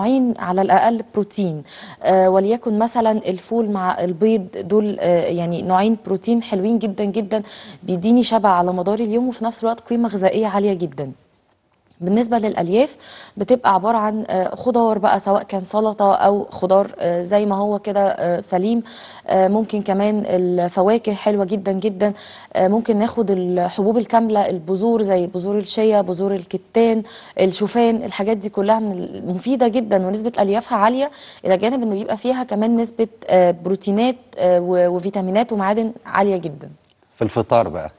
مجموعين على الاقل بروتين آه، وليكن مثلا الفول مع البيض دول آه، يعني نوعين بروتين حلوين جدا جدا بيديني شبع على مدار اليوم وفي نفس الوقت قيمه غذائيه عاليه جدا بالنسبة للألياف بتبقى عبارة عن آه، خضار بقى سواء كان سلطة أو خضار آه، زي ما هو كده آه، سليم ممكن كمان الفواكه حلوة جدا جدا ممكن ناخد الحبوب الكاملة البذور زي بذور الشيا بذور الكتان الشوفان الحاجات دي كلها مفيدة جدا ونسبة أليافها عالية إلى جانب إن بيبقى فيها كمان نسبة بروتينات وفيتامينات ومعادن عالية جدا في الفطار بقى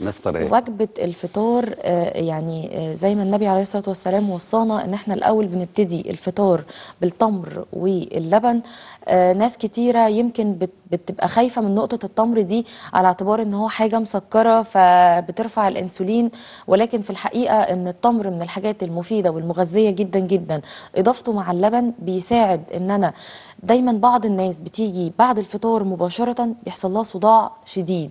نفطر ايه؟ وجبه الفطار آه، يعني آه، زي ما النبي عليه الصلاه والسلام وصانا ان احنا الاول بنبتدي الفطار بالتمر واللبن آه، ناس كتيره يمكن بتبقى خايفه من نقطه التمر دي على اعتبار ان هو حاجه مسكره فبترفع الانسولين ولكن في الحقيقه ان التمر من الحاجات المفيده والمغذيه جدا جدا اضافته مع اللبن بيساعد ان انا دايما بعض الناس بتيجي بعد الفطار مباشره بيحصل لها صداع شديد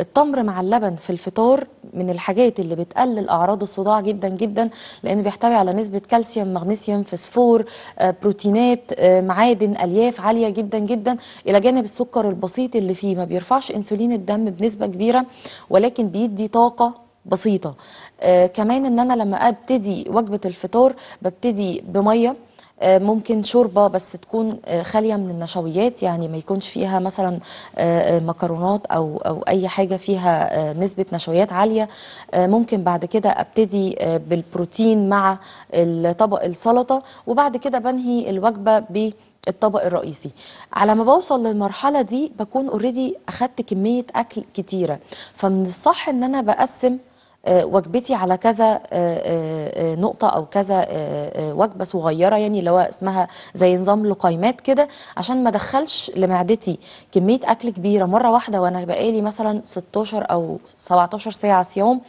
التمر مع اللبن في الفطار من الحاجات اللي بتقلل اعراض الصداع جدا جدا لان بيحتوي على نسبه كالسيوم مغنيسيوم فسفور آه، بروتينات آه، معادن الياف عاليه جدا جدا الى جانب السكر البسيط اللي فيه ما بيرفعش انسولين الدم بنسبه كبيره ولكن بيدي طاقه بسيطة آه كمان ان انا لما ابتدي وجبة الفطار ببتدي بمية آه، ممكن شوربه بس تكون آه، خاليه من النشويات يعني ما يكونش فيها مثلا آه، مكرونات او او اي حاجه فيها نسبه نشويات عاليه ممكن بعد كده ابتدي بالبروتين مع طبق السلطه وبعد كده بنهي الوجبه ب الطبق الرئيسي على ما بوصل للمرحله دي بكون اوريدي اخدت كميه اكل كتيره فمن الصح ان انا بقسم آه، وجبتي على كذا آه، آه، نقطه او كذا وجبه صغيره يعني اللي هو اسمها زي نظام لقيمات كده عشان ما ادخلش لمعدتي كميه اكل كبيره مره واحده وانا بقالي مثلا 16 او 17 ساعه صيام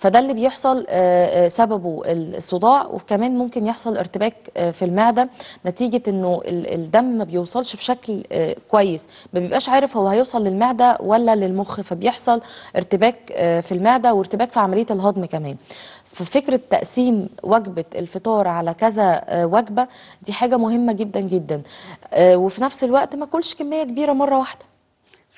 فده اللي بيحصل آه، آه، سببه الصداع وكمان ممكن يحصل ارتباك آه، في المعده نتيجه انه الدم ما بيوصلش بشكل كويس ما بيبقاش عارف هو هيوصل للمعده ولا للمخ فبيحصل ارتباك في المعده وارتباك في عمليه الهضم كمان ففكرة تقسيم وجبة الفطار على كذا وجبة دي حاجة مهمة جدا جدا وفي نفس الوقت ما كلش كمية كبيرة مرة واحدة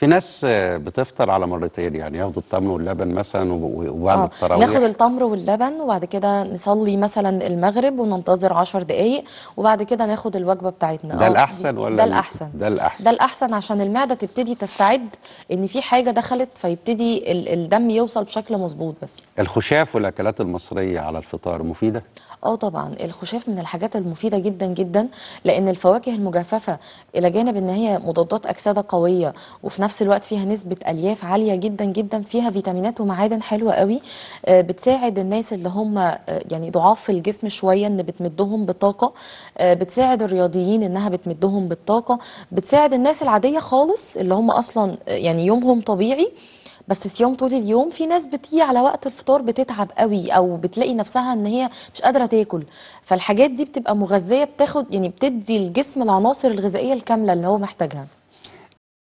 في ناس بتفطر على مرتين يعني ياخدوا التمر واللبن مثلا وبعد آه. التراويح ناخد التمر واللبن وبعد كده نصلي مثلا المغرب وننتظر 10 دقايق وبعد كده ناخد الوجبه بتاعتنا ده آه، الاحسن ولا ده الاحسن ده الاحسن ده الاحسن عشان المعده تبتدي تستعد ان في حاجه دخلت فيبتدي الدم يوصل بشكل مظبوط بس الخشاف والاكلات المصريه على الفطار مفيده اه طبعا الخشاف من الحاجات المفيده جدا جدا لان الفواكه المجففه الى جانب ان هي مضادات اكسده قويه وفي نفس نفس الوقت فيها نسبة ألياف عالية جدا جدا فيها فيتامينات ومعادن حلوة قوي آه، بتساعد الناس اللي هم آه، يعني ضعاف في الجسم شوية إن بتمدهم بطاقة آه، بتساعد الرياضيين إنها بتمدهم بالطاقة بتساعد الناس العادية خالص اللي هم أصلا يعني يومهم طبيعي بس صيام طول اليوم في ناس بتيجي على وقت الفطار بتتعب قوي او بتلاقي نفسها ان هي مش قادره تاكل فالحاجات دي بتبقى مغذيه بتاخد يعني بتدي الجسم العناصر الغذائيه الكامله اللي هو محتاجها